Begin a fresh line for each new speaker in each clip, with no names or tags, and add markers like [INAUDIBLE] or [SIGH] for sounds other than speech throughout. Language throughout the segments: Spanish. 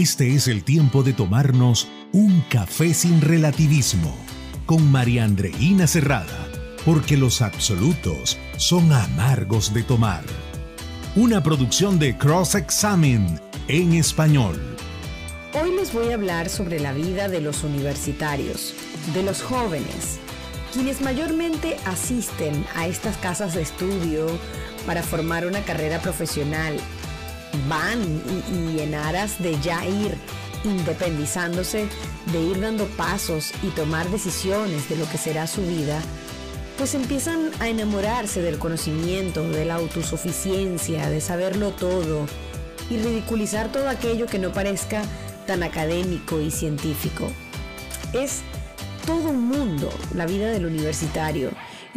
Este es el tiempo de tomarnos un café sin relativismo con María Andreina Cerrada, porque los absolutos son amargos de tomar. Una producción de Cross Examen en español. Hoy les voy a hablar sobre la vida de los universitarios, de los jóvenes, quienes mayormente asisten a estas casas de estudio para formar una carrera profesional van y, en aras de ya ir independizándose, de ir dando pasos y tomar decisiones de lo que será su vida, pues empiezan a enamorarse del conocimiento, de la autosuficiencia, de saberlo todo y ridiculizar todo aquello que no parezca tan académico y científico. Es todo un mundo la vida del universitario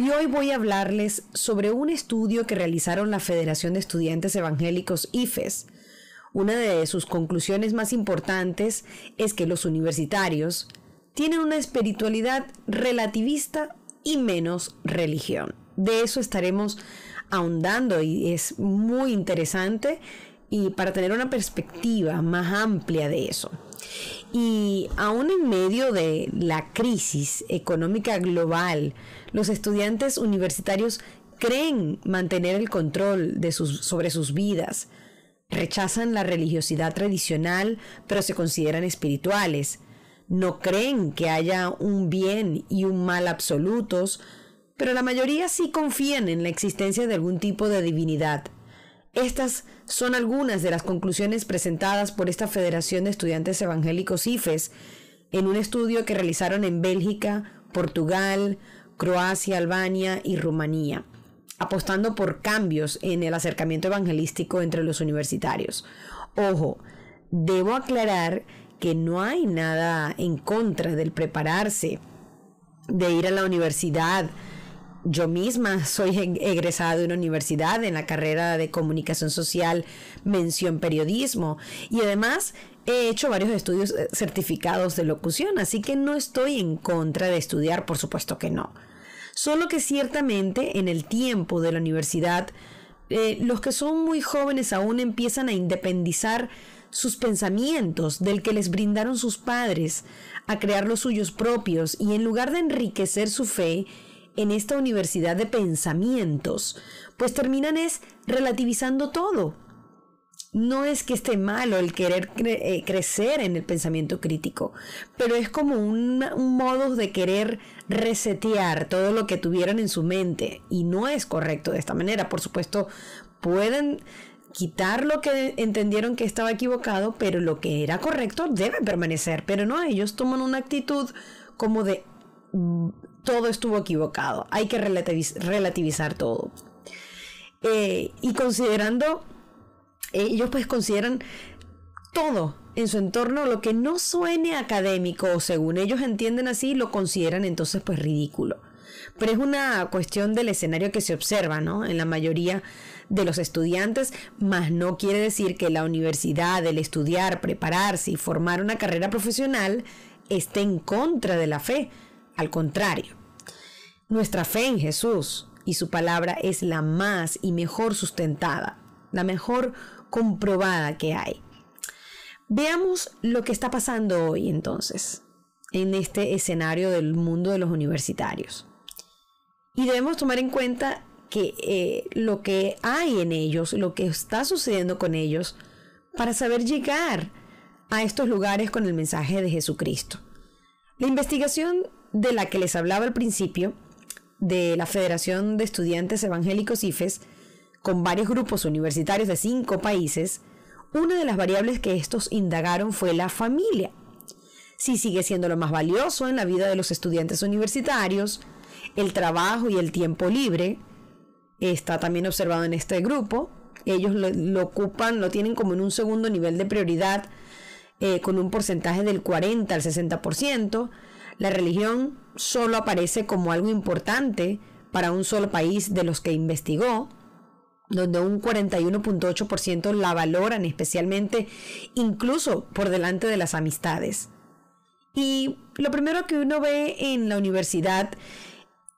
y hoy voy a hablarles sobre un estudio que realizaron la Federación de Estudiantes Evangélicos IFES. Una de sus conclusiones más importantes es que los universitarios tienen una espiritualidad relativista y menos religión. De eso estaremos ahondando y es muy interesante y para tener una perspectiva más amplia de eso. Y aún en medio de la crisis económica global, los estudiantes universitarios creen mantener el control de sus, sobre sus vidas. Rechazan la religiosidad tradicional, pero se consideran espirituales. No creen que haya un bien y un mal absolutos, pero la mayoría sí confían en la existencia de algún tipo de divinidad. Estas son algunas de las conclusiones presentadas por esta Federación de Estudiantes Evangélicos IFES en un estudio que realizaron en Bélgica, Portugal, Croacia, Albania y Rumanía, apostando por cambios en el acercamiento evangelístico entre los universitarios. Ojo, debo aclarar que no hay nada en contra del prepararse, de ir a la universidad, yo misma soy e-, egresada de una universidad en la carrera de comunicación social, mención periodismo y además he hecho varios estudios eh, certificados de locución, así que no estoy en contra de estudiar, por supuesto que no. Solo que ciertamente en el tiempo de la universidad, eh, los que son muy jóvenes aún empiezan a independizar sus pensamientos del que les brindaron sus padres, a crear los suyos propios y en lugar de enriquecer su fe, en esta universidad de pensamientos, pues terminan es relativizando todo. No es que esté malo el querer eh, crecer en el pensamiento crítico, pero es como un, un modo de querer resetear todo lo que tuvieron en su mente y no es correcto de esta manera. Por supuesto, pueden quitar lo que entendieron que estaba equivocado, pero lo que era correcto debe permanecer. Pero no, ellos toman una actitud como de todo estuvo equivocado, hay que relativizar todo. Eh, y considerando, eh, ellos pues consideran todo en su entorno, lo que no suene académico o según ellos entienden así, lo consideran entonces pues ridículo. Pero es una cuestión del escenario que se observa, ¿no? En la mayoría de los estudiantes, más no quiere decir que la universidad, el estudiar, prepararse y formar una carrera profesional esté en contra de la fe, al contrario, nuestra fe en Jesús y su palabra es la más y mejor sustentada, la mejor comprobada que hay. Veamos lo que está pasando hoy entonces, en este escenario del mundo de los universitarios. Y debemos tomar en cuenta que eh, lo que hay en ellos, lo que está sucediendo con ellos, para saber llegar a estos lugares con el mensaje de Jesucristo. La investigación de la que les hablaba al principio, de la Federación de Estudiantes Evangélicos IFES, con varios grupos universitarios de cinco países, una de las variables que estos indagaron fue la familia. Si sigue siendo lo más valioso en la vida de los estudiantes universitarios, el trabajo y el tiempo libre está también observado en este grupo. Ellos lo, ocupan, lo tienen como en un segundo nivel de prioridad, eh, con un porcentaje del 40 al 60%. La religión solo aparece como algo importante para un solo país de los que investigó, donde un 41.8% la valoran especialmente incluso por delante de las amistades. Y lo primero que uno ve en la universidad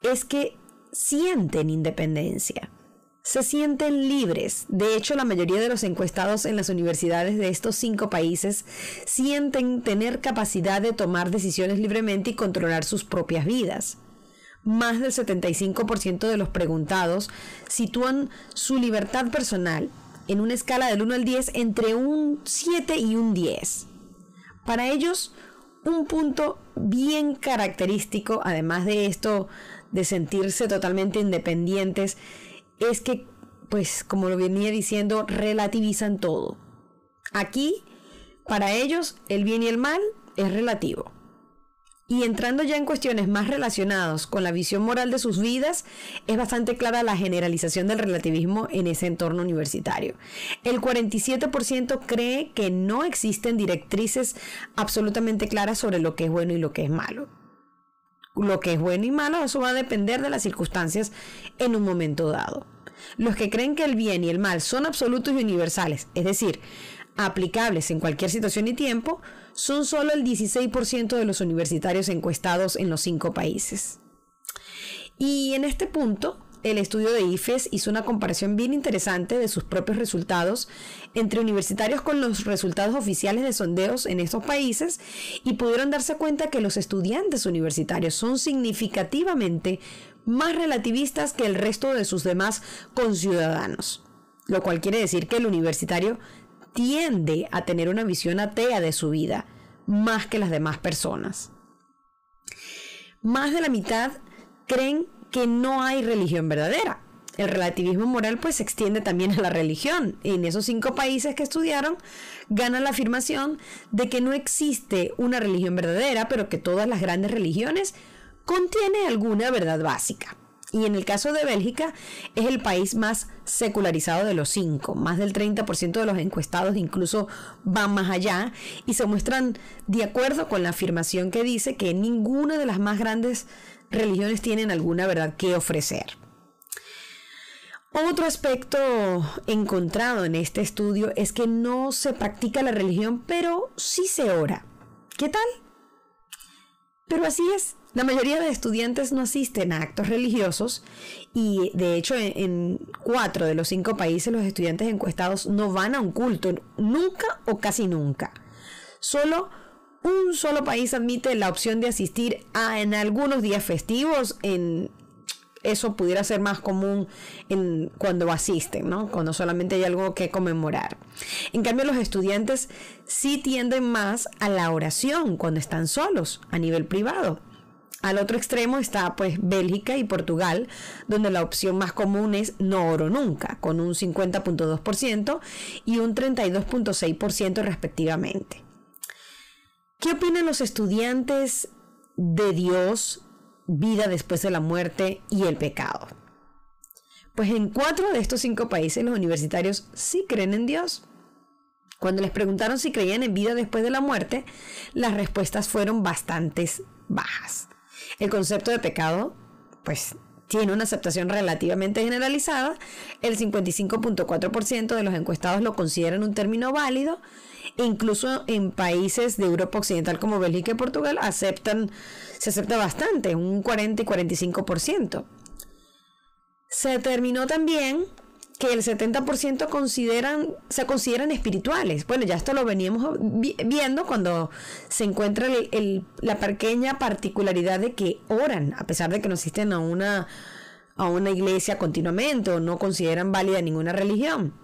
es que sienten independencia se sienten libres. De hecho, la mayoría de los encuestados en las universidades de estos cinco países sienten tener capacidad de tomar decisiones libremente y controlar sus propias vidas. Más del 75% de los preguntados sitúan su libertad personal en una escala del 1 al 10 entre un 7 y un 10. Para ellos, un punto bien característico, además de esto de sentirse totalmente independientes, es que, pues como lo venía diciendo, relativizan todo. Aquí, para ellos, el bien y el mal es relativo. Y entrando ya en cuestiones más relacionadas con la visión moral de sus vidas, es bastante clara la generalización del relativismo en ese entorno universitario. El 47% cree que no existen directrices absolutamente claras sobre lo que es bueno y lo que es malo. Lo que es bueno y malo, eso va a depender de las circunstancias en un momento dado. Los que creen que el bien y el mal son absolutos y universales, es decir, aplicables en cualquier situación y tiempo, son solo el 16% de los universitarios encuestados en los cinco países. Y en este punto, el estudio de IFES hizo una comparación bien interesante de sus propios resultados entre universitarios con los resultados oficiales de sondeos en estos países y pudieron darse cuenta que los estudiantes universitarios son significativamente más relativistas que el resto de sus demás conciudadanos. Lo cual quiere decir que el universitario tiende a tener una visión atea de su vida, más que las demás personas. Más de la mitad creen que no hay religión verdadera. El relativismo moral pues se extiende también a la religión. En esos cinco países que estudiaron gana la afirmación de que no existe una religión verdadera, pero que todas las grandes religiones contiene alguna verdad básica. Y en el caso de Bélgica, es el país más secularizado de los cinco. Más del 30% de los encuestados incluso van más allá y se muestran de acuerdo con la afirmación que dice que ninguna de las más grandes religiones tienen alguna verdad que ofrecer. Otro aspecto encontrado en este estudio es que no se practica la religión, pero sí se ora. ¿Qué tal? Pero así es, la mayoría de estudiantes no asisten a actos religiosos y de hecho en, cuatro de los cinco países los estudiantes encuestados no van a un culto, nunca o casi nunca. Solo un solo país admite la opción de asistir en algunos días festivos, en eso pudiera ser más común cuando asisten, cuando solamente hay algo que conmemorar. En cambio, los estudiantes sí tienden más a la oración cuando están solos a nivel privado al otro extremo está pues Bélgica y Portugal, donde la opción más común es no oro nunca, con un 50.2% y un 32.6% respectivamente. ¿Qué opinan los estudiantes de Dios, vida después de la muerte y el pecado? Pues en cuatro de estos cinco países los universitarios sí creen en Dios. Cuando les preguntaron si creían en vida después de la muerte, las respuestas fueron bastantes bajas el concepto de pecado, pues tiene una aceptación relativamente generalizada, el 55.4% de los encuestados lo consideran un término válido, incluso en países de Europa Occidental como Bélgica y Portugal aceptan, se acepta bastante, un 40 y 45%. Se terminó también que el 70% consideran, se consideran espirituales. Bueno, ya esto lo veníamos viendo cuando se encuentra la pequeña particularidad de que oran, a pesar de que no asisten a una, a una iglesia continuamente o no consideran válida ninguna religión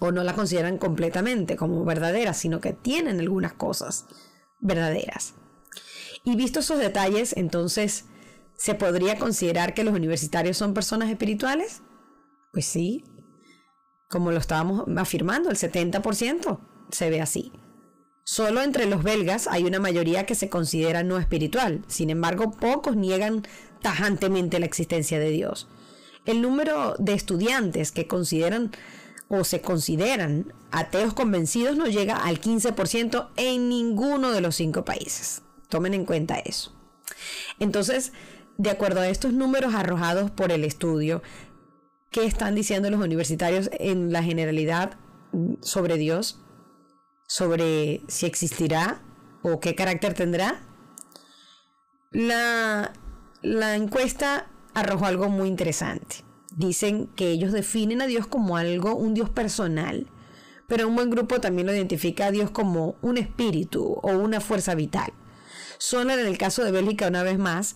o no la consideran completamente como verdadera sino que tienen algunas cosas verdaderas. Y visto esos detalles, entonces, ¿se podría considerar que los universitarios son personas espirituales? Pues sí, como lo estábamos afirmando, el 70% se ve así. Solo entre los belgas hay una mayoría que se considera no espiritual, sin embargo pocos niegan tajantemente la existencia de Dios. El número de estudiantes que consideran o se consideran ateos convencidos no llega al 15% en ninguno de los cinco países. Tomen en cuenta eso. Entonces, de acuerdo a estos números arrojados por el estudio, qué están diciendo los universitarios en la generalidad mm, sobre Dios, sobre si existirá o qué carácter tendrá. La, la encuesta arrojó algo muy interesante. Dicen que ellos definen a Dios como algo, un Dios personal, pero un buen grupo también lo identifica a Dios como un espíritu o una fuerza vital. Sonar en el caso de Bélgica, una vez más,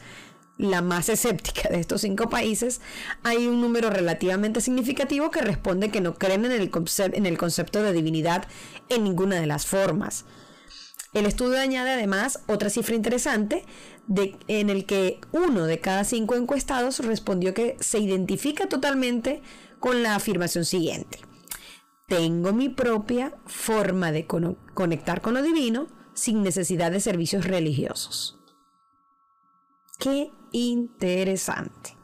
la más [LAUGHS] escéptica de estos cinco países, hay un número relativamente significativo que responde que no creen en el, concepto, de divinidad en ninguna de las formas. El estudio añade además otra cifra interesante en el que uno de cada cinco encuestados respondió que se identifica totalmente con la afirmación siguiente. Tengo mi propia forma de conectar con lo divino sin necesidad de servicios religiosos. Qué interesante.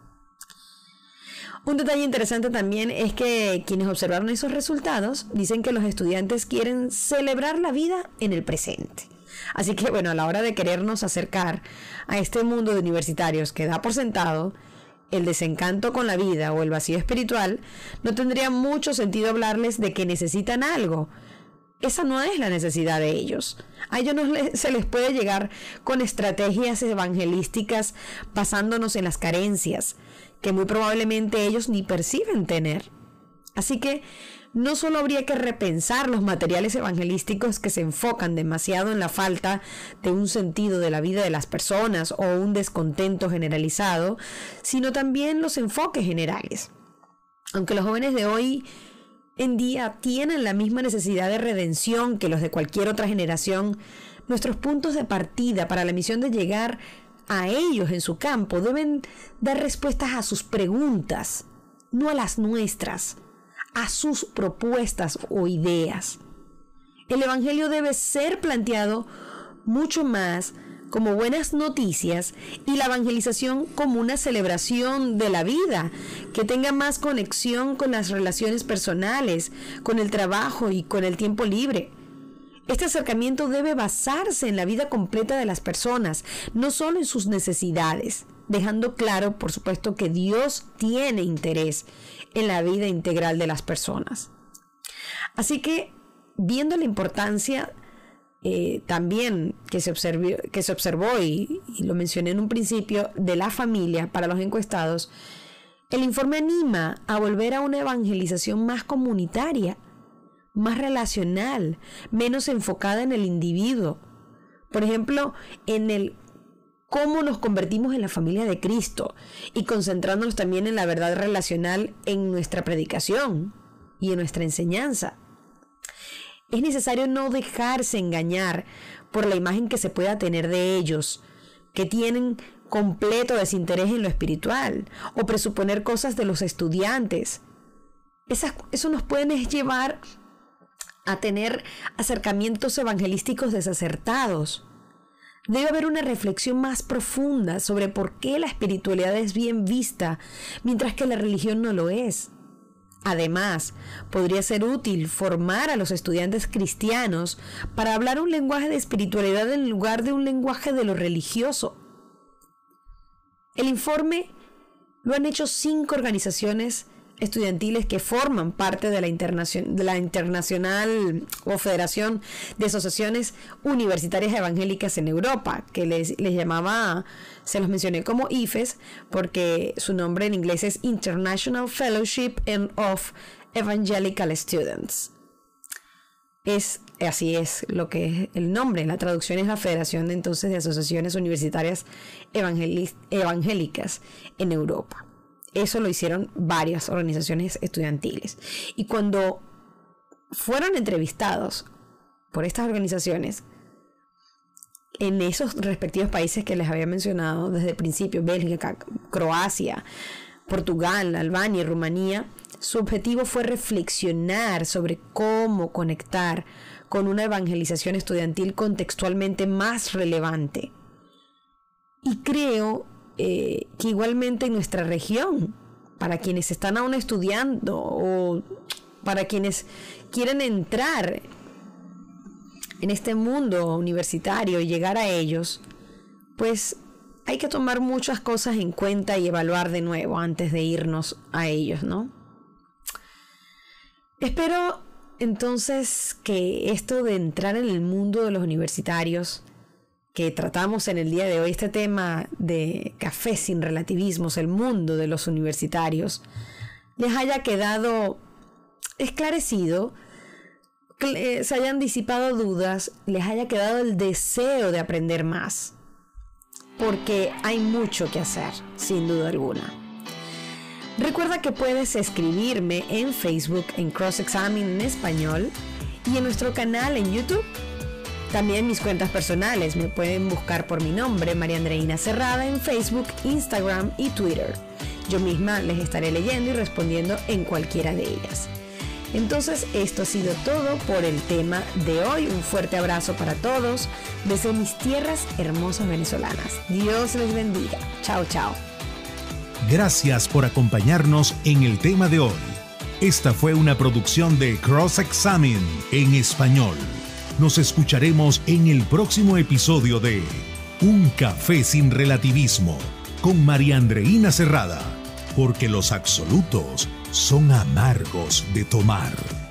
Un detalle interesante también es que quienes observaron esos resultados dicen que los estudiantes quieren celebrar la vida en el presente. Así que bueno, a la hora de querernos acercar a este mundo de universitarios que da por sentado el desencanto con la vida o el vacío espiritual, no tendría mucho sentido hablarles de que necesitan algo, esa no es la necesidad de ellos. A ellos no se les puede llegar con estrategias evangelísticas basándonos en las carencias que muy probablemente ellos ni perciben tener. Así que no solo habría que repensar los materiales evangelísticos que se enfocan demasiado en la falta de un sentido de la vida de las personas o un descontento generalizado, sino también los enfoques generales. Aunque los jóvenes de hoy en día tienen la misma necesidad de redención que los de cualquier otra generación, nuestros puntos de partida para la misión de llegar a ellos en su campo deben dar respuestas a sus preguntas, no a las nuestras, a sus propuestas o ideas. El Evangelio debe ser planteado mucho más como buenas noticias y la evangelización como una celebración de la vida, que tenga más conexión con las relaciones personales, con el trabajo y con el tiempo libre. Este acercamiento debe basarse en la vida completa de las personas, no solo en sus necesidades, dejando claro, por supuesto, que Dios tiene interés en la vida integral de las personas. Así que, viendo la importancia eh, también que se, que se observó, y, lo mencioné en un principio, de la familia para los encuestados, el informe anima a volver a una evangelización más comunitaria, más relacional, menos enfocada en el individuo. Por ejemplo, en el cómo nos convertimos en la familia de Cristo y concentrándonos también en la verdad relacional en nuestra predicación y en nuestra enseñanza. Es necesario no dejarse engañar por la imagen que se pueda tener de ellos, que tienen completo desinterés en lo espiritual, o presuponer cosas de los estudiantes. eso nos puede llevar a tener acercamientos evangelísticos desacertados. Debe haber una reflexión más profunda sobre por qué la espiritualidad es bien vista, mientras que la religión no lo es. Además, podría ser útil formar a los estudiantes cristianos para hablar un lenguaje de espiritualidad en lugar de un lenguaje de lo religioso. El informe lo han hecho cinco organizaciones estudiantiles que forman parte de la, Internacional o Federación de Asociaciones Universitarias Evangélicas en Europa, que les, les llamaba, se los mencioné como IFES, porque su nombre en inglés es International Fellowship of Evangelical Students. así es lo que es el nombre, la traducción es la Federación entonces de Asociaciones Universitarias Evangélicas en Europa. Eso lo hicieron varias organizaciones estudiantiles. Y cuando fueron entrevistados por estas organizaciones, en esos respectivos países que les había mencionado desde el principio, Bélgica, Croacia, Portugal, Albania y Rumanía, su objetivo fue reflexionar sobre cómo conectar con una evangelización estudiantil contextualmente más relevante. Y creo eh, que igualmente en nuestra región, para quienes están aún estudiando o para quienes quieren entrar en este mundo universitario y llegar a ellos, pues hay que tomar muchas cosas en cuenta y evaluar de nuevo antes de irnos a ellos, ¿no? Espero entonces que esto de entrar en el mundo de los universitarios que tratamos en el día de hoy este tema de café sin relativismos, el mundo de los universitarios, les haya quedado esclarecido, eh, se hayan disipado dudas, les haya quedado el deseo de aprender más, porque hay mucho que hacer, sin duda alguna. Recuerda que puedes escribirme en Facebook en Cross Examine en español y en nuestro canal en YouTube también mis cuentas personales me pueden buscar por mi nombre, María Andreina Cerrada, en Facebook, Instagram y Twitter. Yo misma les estaré leyendo y respondiendo en cualquiera de ellas. Entonces, esto ha sido todo por el tema de hoy. Un fuerte abrazo para todos desde mis tierras hermosas venezolanas. Dios les bendiga. Chao, chao. Gracias por acompañarnos en el tema de hoy. Esta fue una producción de Cross Examine en español. Nos escucharemos en el próximo episodio de Un Café sin Relativismo con María Andreina Cerrada, porque los absolutos son amargos de tomar.